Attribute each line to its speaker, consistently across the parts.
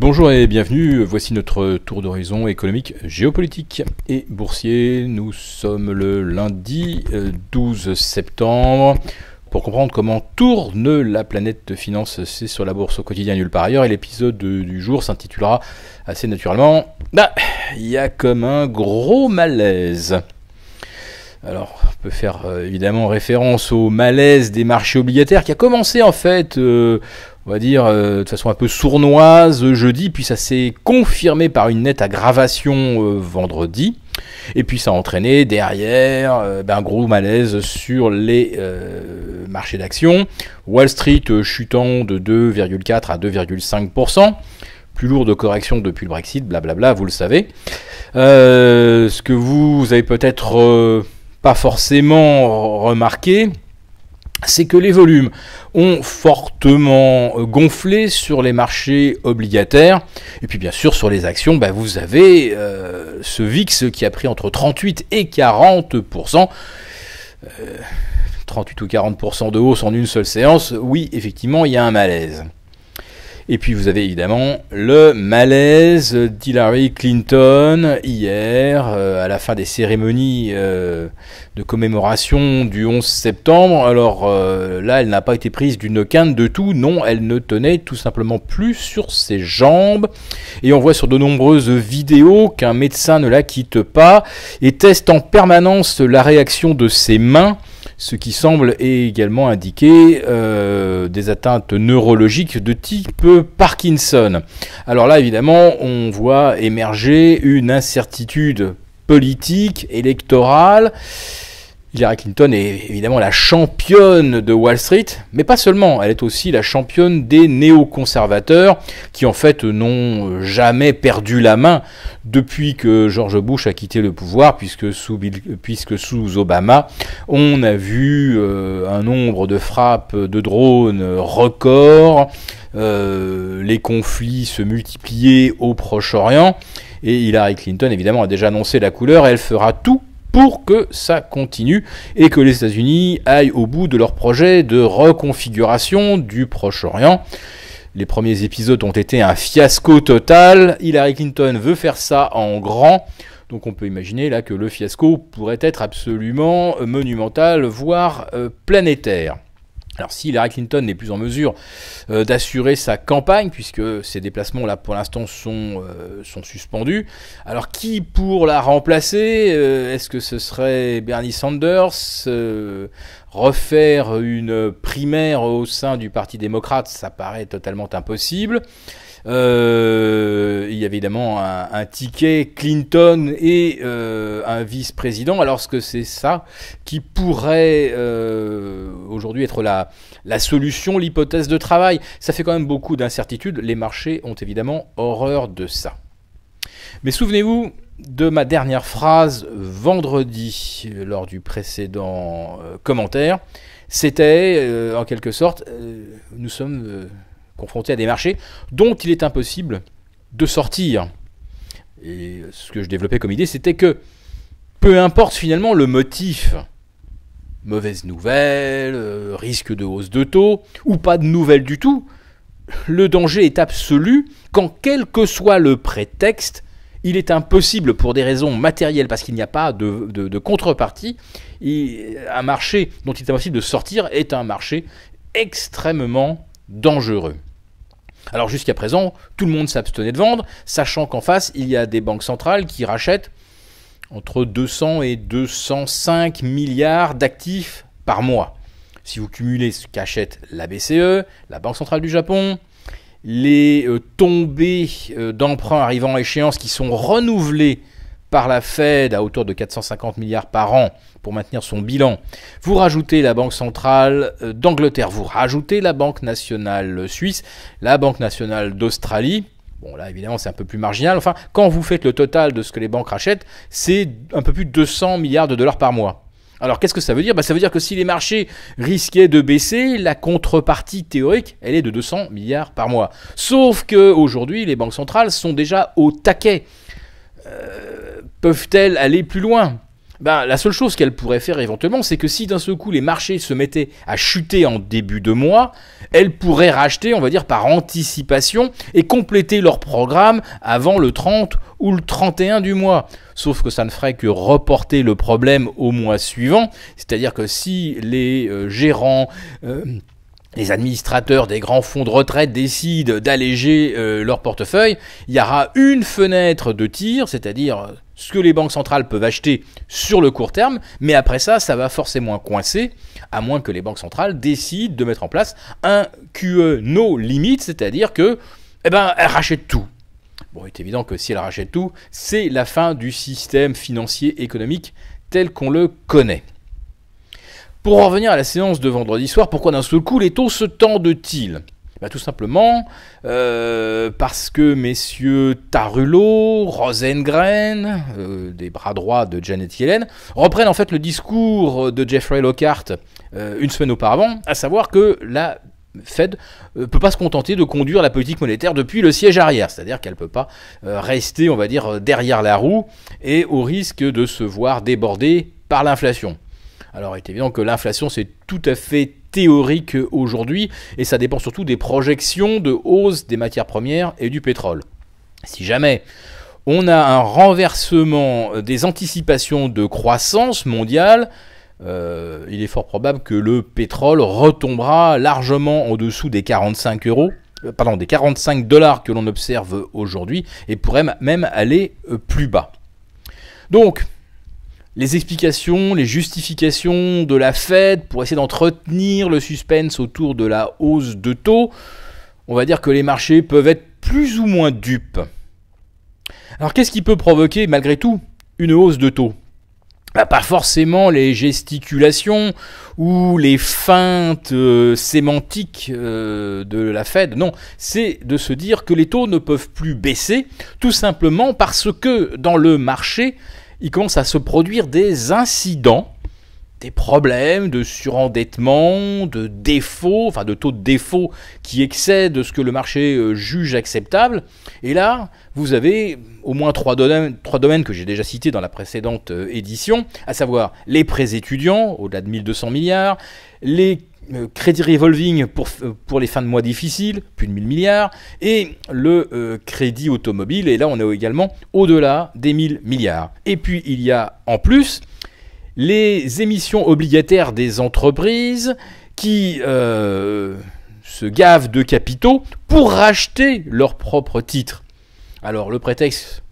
Speaker 1: Bonjour et bienvenue, voici notre tour d'horizon économique, géopolitique et boursier. Nous sommes le lundi 12 euh, septembre. Pour comprendre comment tourne la planète de finance, c'est sur la bourse au quotidien nulle part ailleurs et l'épisode du jour s'intitulera assez naturellement Bah, il y a comme un gros malaise. Alors, on peut faire euh, évidemment référence au malaise des marchés obligataires qui a commencé en fait. Euh, on va dire, euh, de façon un peu sournoise jeudi, puis ça s'est confirmé par une nette aggravation euh, vendredi. Et puis ça a entraîné derrière euh, ben, un gros malaise sur les marchés d'actions. Wall Street chutant de 2,4 à 2,5%. Plus lourde correction depuis le Brexit, blablabla, vous le savez. ce que vous, vous avez peut-être pas forcément remarqué, c'est que les volumes ont fortement euh, gonflé sur les marchés obligataires. Et puis bien sûr sur les actions, bah, vous avez euh, ce VIX qui a pris entre 38 et 40%. 38 euh, ou 40% de hausse en une seule séance, oui effectivement il y a un malaise. Et puis vous avez évidemment le malaise d'Hillary Clinton hier, euh, à la fin des cérémonies euh, de commémoration du 11 septembre. Alors euh, là, elle n'a pas été prise d'une quinte de tout. Non, elle ne tenait tout simplement plus sur ses jambes. Et on voit sur de nombreuses vidéos qu'un médecin ne la quitte pas et teste en permanence la réaction de ses mains ce qui semble également indiquer euh, des atteintes neurologiques de type Parkinson. Alors là, évidemment, on voit émerger une incertitude politique, électorale. Hillary Clinton est évidemment la championne de Wall Street, mais pas seulement, elle est aussi la championne des néoconservateurs, qui en fait n'ont jamais perdu la main depuis que George Bush a quitté le pouvoir, puisque sous, puisque sous Obama, on a vu euh, un nombre de frappes de drones records, euh, les conflits se multiplier au Proche-Orient, et Hillary Clinton évidemment a déjà annoncé la couleur, elle fera tout pour que ça continue et que les États-Unis aillent au bout de leur projet de reconfiguration du Proche-Orient. Les premiers épisodes ont été un fiasco total. Hillary Clinton veut faire ça en grand. Donc on peut imaginer là que le fiasco pourrait être absolument monumental, voire euh, planétaire. Alors si Hillary Clinton n'est plus en mesure euh, d'assurer sa campagne, puisque ses déplacements là pour l'instant sont, euh, sont suspendus, alors qui pour la remplacer euh, Est-ce que ce serait Bernie Sanders Refaire une primaire au sein du Parti démocrate, ça paraît totalement impossible. Euh, il y a évidemment un, ticket Clinton et euh, un vice-président. Alors, est-ce que c'est ça qui pourrait euh, aujourd'hui être la, la solution, l'hypothèse de travail Ça fait quand même beaucoup d'incertitudes. Les marchés ont évidemment horreur de ça. Mais souvenez-vous, de ma dernière phrase vendredi lors du précédent commentaire, c'était en quelque sorte, nous sommes confronté à des marchés dont il est impossible de sortir. Et ce que je développais comme idée, c'était que peu importe finalement le motif, mauvaise nouvelle, euh, risque de hausse de taux, ou pas de nouvelle du tout, le danger est absolu quand quel que soit le prétexte, il est impossible pour des raisons matérielles, parce qu'il n'y a pas de, contrepartie, un marché dont il est impossible de sortir est un marché extrêmement dangereux. Alors jusqu'à présent, tout le monde s'abstenait de vendre, sachant qu'en face, il y a des banques centrales qui rachètent entre 200 et 205 milliards d'actifs par mois. Si vous cumulez ce qu'achète la BCE, la Banque centrale du Japon, les euh, tombées euh, d'emprunts arrivant à échéance qui sont renouvelées, par la Fed à autour de 450 milliards par an pour maintenir son bilan. Vous rajoutez la Banque centrale euh, d'Angleterre, vous rajoutez la Banque nationale suisse, la Banque nationale d'Australie. Bon là évidemment c'est un peu plus marginal. Enfin quand vous faites le total de ce que les banques rachètent, c'est un peu plus de 200 milliards de dollars par mois. Alors qu'est-ce que ça veut dire bah, Ça veut dire que si les marchés risquaient de baisser, la contrepartie théorique, elle est de 200 milliards par mois. Sauf que aujourd'hui, les banques centrales sont déjà au taquet. Euh, peuvent-elles aller plus loin ben, la seule chose qu'elles pourraient faire éventuellement, c'est que si d'un seul coup les marchés se mettaient à chuter en début de mois, elles pourraient racheter, on va dire, par anticipation et compléter leur programme avant le 30 ou le 31 du mois. Sauf que ça ne ferait que reporter le problème au mois suivant. C'est-à-dire que si les euh, gérants... Euh, les administrateurs des grands fonds de retraite décident d'alléger euh, leur portefeuille, il y aura une fenêtre de tir, c'est-à-dire ce que les banques centrales peuvent acheter sur le court terme, mais après ça, ça va forcément coincer, à moins que les banques centrales décident de mettre en place un QE no limite, c'est-à-dire que, eh ben, elles rachètent tout. Bon, il est évident que si elles rachètent tout, c'est la fin du système financier économique tel qu'on le connaît. Pour revenir à la séance de vendredi soir, pourquoi d'un seul coup les taux se tendent-ils bah, tout simplement euh, parce que messieurs Tarullo, Rosengren, euh, des bras droits de Janet Yellen, reprennent en fait le discours de Jeffrey Lockhart euh, une semaine auparavant, à savoir que la Fed ne peut pas se contenter de conduire la politique monétaire depuis le siège arrière, c'est-à-dire qu'elle ne peut pas rester, on va dire, derrière la roue et au risque de se voir débordée par l'inflation. Alors il est évident que l'inflation, c'est tout à fait théorique aujourd'hui, et ça dépend surtout des projections de hausse des matières premières et du pétrole. Si jamais on a un renversement des anticipations de croissance mondiale, euh, il est fort probable que le pétrole retombera largement en dessous des 45 euros, euh, pardon, des 45 dollars que l'on observe aujourd'hui et pourrait même aller euh, plus bas. Donc, les explications, les justifications de la Fed pour essayer d'entretenir le suspense autour de la hausse de taux, on va dire que les marchés peuvent être plus ou moins dupes. Alors qu'est-ce qui peut provoquer malgré tout une hausse de taux bah, pas forcément les gesticulations ou les feintes euh, sémantiques euh, de la Fed. Non, c'est de se dire que les taux ne peuvent plus baisser, tout simplement parce que dans le marché, il commence à se produire des incidents, des problèmes de surendettement, de défaut, enfin de taux de défaut qui excède ce que le marché euh, juge acceptable. Et là, vous avez au moins trois domaines, trois domaines que j'ai déjà cités dans la précédente euh, édition, à savoir les prêts étudiants, au-delà de 1200 milliards, les euh, crédit revolving euh, pour, les fins de mois difficiles, plus de 1000 milliards, et le euh, crédit automobile, et là on est également au-delà des 1000 milliards. Et puis il y a en plus les émissions obligataires des entreprises qui se gavent de capitaux pour racheter leurs propres titres. Alors le prétexte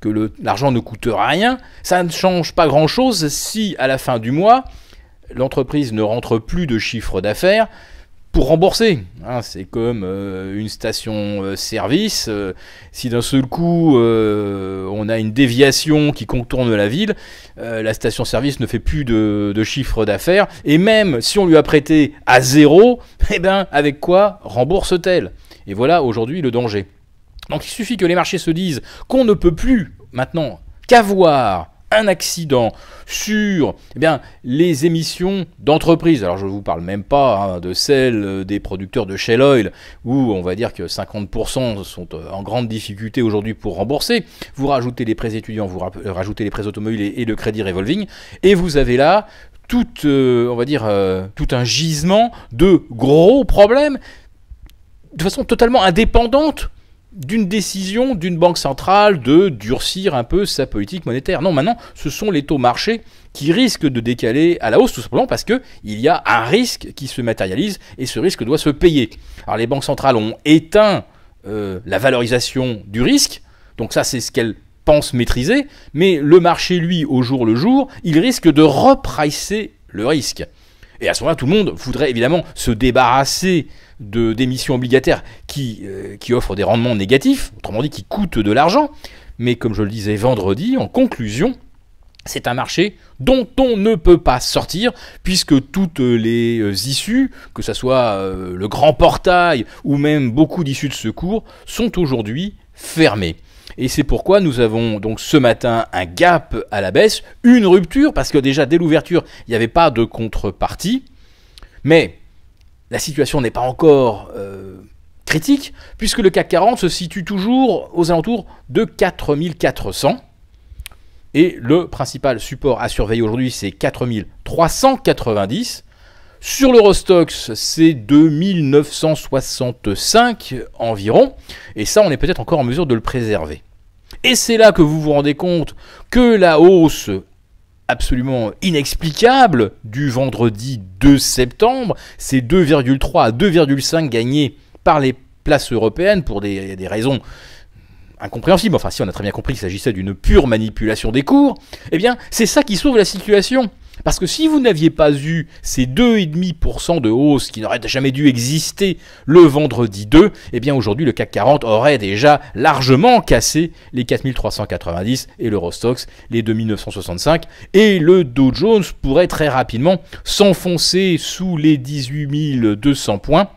Speaker 1: que l'argent ne coûtera rien, ça ne change pas grand-chose si à la fin du mois, l'entreprise ne rentre plus de chiffre d'affaires pour rembourser. Hein. c'est comme euh, une station-service. Euh, euh, si d'un seul coup on a une déviation qui contourne la ville, la station-service ne fait plus de, chiffre d'affaires. Et même si on lui a prêté à zéro, eh ben, avec quoi rembourse-t-elle Et voilà aujourd'hui le danger. Donc il suffit que les marchés se disent qu'on ne peut plus maintenant qu'avoir un accident sur eh bien, les émissions d'entreprises. Alors je ne vous parle même pas hein, de celles euh, des producteurs de Shell Oil, où on va dire que 50% sont euh, en grande difficulté aujourd'hui pour rembourser. Vous rajoutez les prêts étudiants, vous euh, rajoutez les prêts automobiles et, le crédit revolving, et vous avez là tout, on va dire, tout un gisement de gros problèmes de façon totalement indépendante d'une décision d'une banque centrale de durcir un peu sa politique monétaire. Non, maintenant, ce sont les taux marchés qui risquent de décaler à la hausse, tout simplement parce qu'il y a un risque qui se matérialise et ce risque doit se payer. Alors les banques centrales ont éteint euh, la valorisation du risque, donc ça c'est ce qu'elles pensent maîtriser, mais le marché, lui, au jour le jour, il risque de repricer le risque. Et à ce moment-là, tout le monde voudrait évidemment se débarrasser de d'émissions obligataires qui, euh, qui offrent des rendements négatifs, autrement dit qui coûtent de l'argent. Mais comme je le disais vendredi, en conclusion, c'est un marché dont on ne peut pas sortir, puisque toutes les euh, issues, que ce soit euh, le grand portail ou même beaucoup d'issues de secours, sont aujourd'hui fermées. Et c'est pourquoi nous avons donc ce matin un gap à la baisse, une rupture, parce que déjà dès l'ouverture, il n'y avait pas de contrepartie. Mais la situation n'est pas encore euh, critique, puisque le CAC 40 se situe toujours aux alentours de 4400. Et le principal support à surveiller aujourd'hui, c'est 4390. Sur l'Eurostox, c'est 2965 environ. Et ça, on est peut-être encore en mesure de le préserver. Et c'est là que vous vous rendez compte que la hausse absolument inexplicable du vendredi 2 septembre, ces 2,3 à 2,5 gagnés par les places européennes pour des, des raisons incompréhensibles, enfin si on a très bien compris qu'il s'agissait d'une pure manipulation des cours, eh bien c'est ça qui sauve la situation. Parce que si vous n'aviez pas eu ces 2,5% de hausse qui n'auraient jamais dû exister le vendredi 2, eh bien aujourd'hui le CAC 40 aurait déjà largement cassé les 4390 et l'Eurostox les 2965 et le Dow Jones pourrait très rapidement s'enfoncer sous les 18 200 points.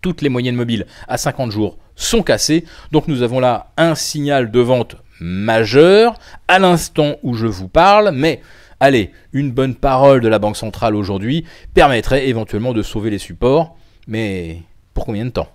Speaker 1: Toutes les moyennes mobiles à 50 jours sont cassées. Donc nous avons là un signal de vente majeur à l'instant où je vous parle, mais Allez, une bonne parole de la Banque centrale aujourd'hui permettrait éventuellement de sauver les supports, mais pour combien de temps